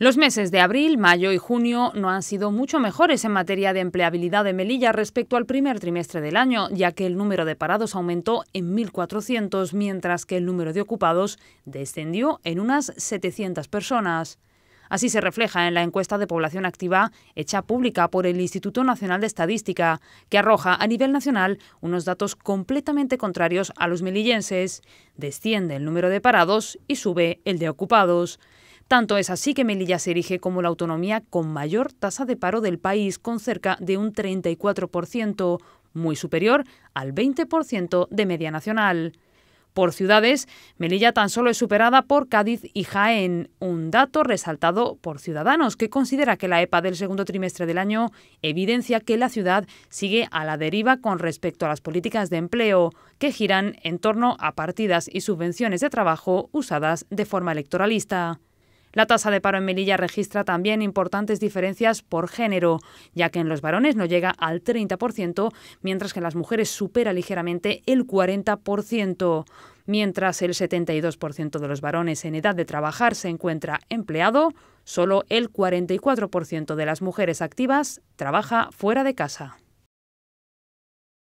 Los meses de abril, mayo y junio no han sido mucho mejores en materia de empleabilidad de Melilla respecto al primer trimestre del año, ya que el número de parados aumentó en 1.400, mientras que el número de ocupados descendió en unas 700 personas. Así se refleja en la encuesta de población activa hecha pública por el Instituto Nacional de Estadística, que arroja a nivel nacional unos datos completamente contrarios a los melillenses. Desciende el número de parados y sube el de ocupados. Tanto es así que Melilla se erige como la autonomía con mayor tasa de paro del país, con cerca de un 34%, muy superior al 20% de media nacional. Por ciudades, Melilla tan solo es superada por Cádiz y Jaén, un dato resaltado por Ciudadanos, que considera que la EPA del segundo trimestre del año evidencia que la ciudad sigue a la deriva con respecto a las políticas de empleo, que giran en torno a partidas y subvenciones de trabajo usadas de forma electoralista. La tasa de paro en Melilla registra también importantes diferencias por género, ya que en los varones no llega al 30%, mientras que en las mujeres supera ligeramente el 40% mientras el 72% de los varones en edad de trabajar se encuentra empleado, solo el 44% de las mujeres activas trabaja fuera de casa.